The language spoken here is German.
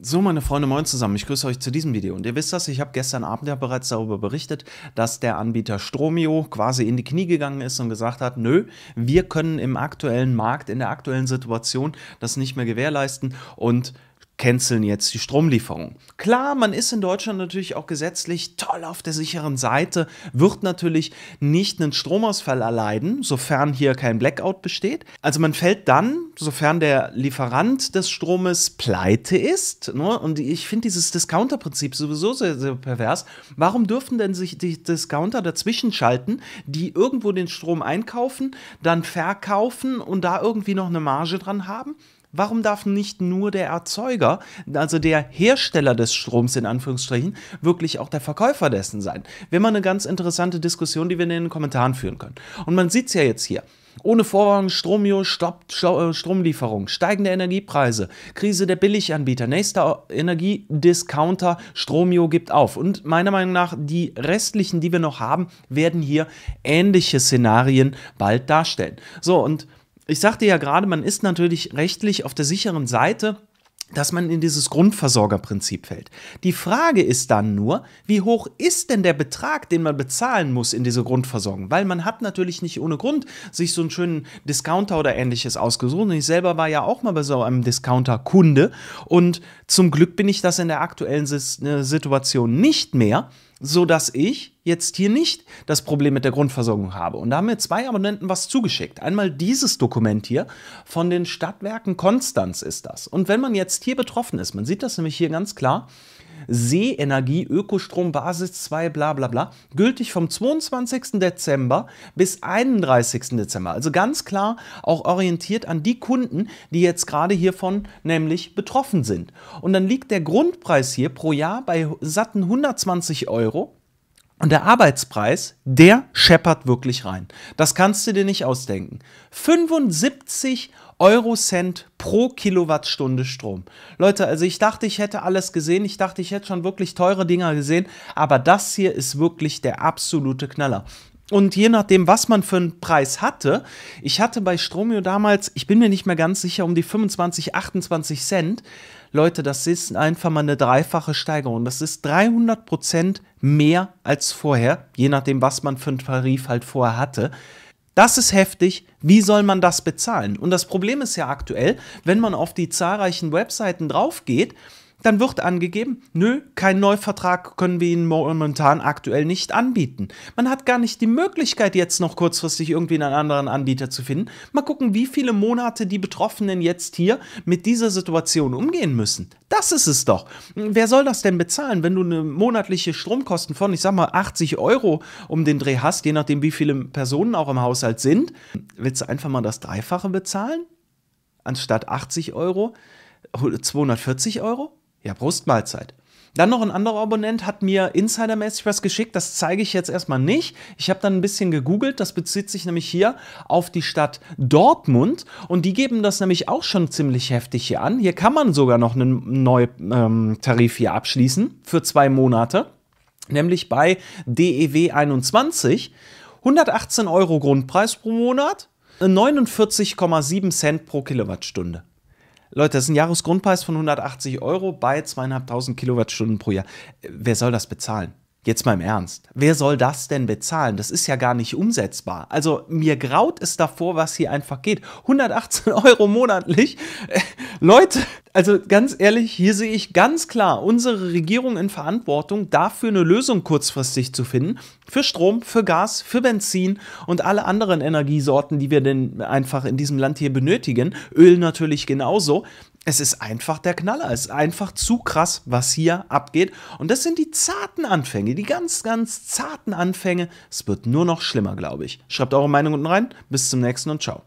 So, meine Freunde, moin zusammen. Ich grüße euch zu diesem Video. Und ihr wisst das, ich habe gestern Abend ja bereits darüber berichtet, dass der Anbieter Stromio quasi in die Knie gegangen ist und gesagt hat, nö, wir können im aktuellen Markt, in der aktuellen Situation das nicht mehr gewährleisten und canceln jetzt die Stromlieferung. Klar, man ist in Deutschland natürlich auch gesetzlich toll auf der sicheren Seite, wird natürlich nicht einen Stromausfall erleiden, sofern hier kein Blackout besteht. Also man fällt dann, sofern der Lieferant des Stromes pleite ist, ne? und ich finde dieses Discounter-Prinzip sowieso sehr, sehr pervers, warum dürfen denn sich die Discounter dazwischen schalten, die irgendwo den Strom einkaufen, dann verkaufen und da irgendwie noch eine Marge dran haben? Warum darf nicht nur der Erzeuger, also der Hersteller des Stroms in Anführungsstrichen, wirklich auch der Verkäufer dessen sein? Wäre mal eine ganz interessante Diskussion, die wir in den Kommentaren führen können. Und man sieht es ja jetzt hier. Ohne Vorwarnung Stromio, Stopp, äh, Stromlieferung, steigende Energiepreise, Krise der Billiganbieter, nächster Energiediscounter, Stromio gibt auf. Und meiner Meinung nach, die restlichen, die wir noch haben, werden hier ähnliche Szenarien bald darstellen. So, und ich sagte ja gerade, man ist natürlich rechtlich auf der sicheren Seite, dass man in dieses Grundversorgerprinzip fällt. Die Frage ist dann nur, wie hoch ist denn der Betrag, den man bezahlen muss in diese Grundversorgung? Weil man hat natürlich nicht ohne Grund sich so einen schönen Discounter oder ähnliches ausgesucht. Und ich selber war ja auch mal bei so einem Discounter Kunde. Und zum Glück bin ich das in der aktuellen äh, Situation nicht mehr sodass ich jetzt hier nicht das Problem mit der Grundversorgung habe. Und da haben mir zwei Abonnenten was zugeschickt. Einmal dieses Dokument hier von den Stadtwerken Konstanz ist das. Und wenn man jetzt hier betroffen ist, man sieht das nämlich hier ganz klar, Seeenergie, Ökostrom, Basis 2, bla bla bla, gültig vom 22. Dezember bis 31. Dezember. Also ganz klar auch orientiert an die Kunden, die jetzt gerade hiervon nämlich betroffen sind. Und dann liegt der Grundpreis hier pro Jahr bei satten 120 Euro. Und der Arbeitspreis, der scheppert wirklich rein. Das kannst du dir nicht ausdenken. 75 Euro Cent pro Kilowattstunde Strom. Leute, also ich dachte, ich hätte alles gesehen. Ich dachte, ich hätte schon wirklich teure Dinger gesehen. Aber das hier ist wirklich der absolute Knaller. Und je nachdem, was man für einen Preis hatte, ich hatte bei Stromio damals, ich bin mir nicht mehr ganz sicher, um die 25, 28 Cent. Leute, das ist einfach mal eine dreifache Steigerung. Das ist 300 Prozent mehr als vorher, je nachdem, was man für einen Tarif halt vorher hatte. Das ist heftig. Wie soll man das bezahlen? Und das Problem ist ja aktuell, wenn man auf die zahlreichen Webseiten drauf geht, dann wird angegeben, nö, keinen Neuvertrag können wir Ihnen momentan aktuell nicht anbieten. Man hat gar nicht die Möglichkeit, jetzt noch kurzfristig irgendwie einen anderen Anbieter zu finden. Mal gucken, wie viele Monate die Betroffenen jetzt hier mit dieser Situation umgehen müssen. Das ist es doch. Wer soll das denn bezahlen, wenn du eine monatliche Stromkosten von, ich sag mal, 80 Euro um den Dreh hast, je nachdem, wie viele Personen auch im Haushalt sind? Willst du einfach mal das Dreifache bezahlen? Anstatt 80 Euro? 240 Euro? Ja, Brustmahlzeit. Dann noch ein anderer Abonnent hat mir insidermäßig was geschickt, das zeige ich jetzt erstmal nicht. Ich habe dann ein bisschen gegoogelt, das bezieht sich nämlich hier auf die Stadt Dortmund und die geben das nämlich auch schon ziemlich heftig hier an. Hier kann man sogar noch einen neuen ähm, Tarif hier abschließen für zwei Monate, nämlich bei DEW 21. 118 Euro Grundpreis pro Monat, 49,7 Cent pro Kilowattstunde. Leute, das ist ein Jahresgrundpreis von 180 Euro bei zweieinhalbtausend Kilowattstunden pro Jahr. Wer soll das bezahlen? Jetzt mal im Ernst. Wer soll das denn bezahlen? Das ist ja gar nicht umsetzbar. Also mir graut es davor, was hier einfach geht. 118 Euro monatlich. Äh, Leute, also ganz ehrlich, hier sehe ich ganz klar unsere Regierung in Verantwortung, dafür eine Lösung kurzfristig zu finden. Für Strom, für Gas, für Benzin und alle anderen Energiesorten, die wir denn einfach in diesem Land hier benötigen. Öl natürlich genauso. Es ist einfach der Knaller. Es ist einfach zu krass, was hier abgeht. Und das sind die zarten Anfänge, die ganz, ganz zarten Anfänge. Es wird nur noch schlimmer, glaube ich. Schreibt eure Meinung unten rein. Bis zum nächsten und ciao.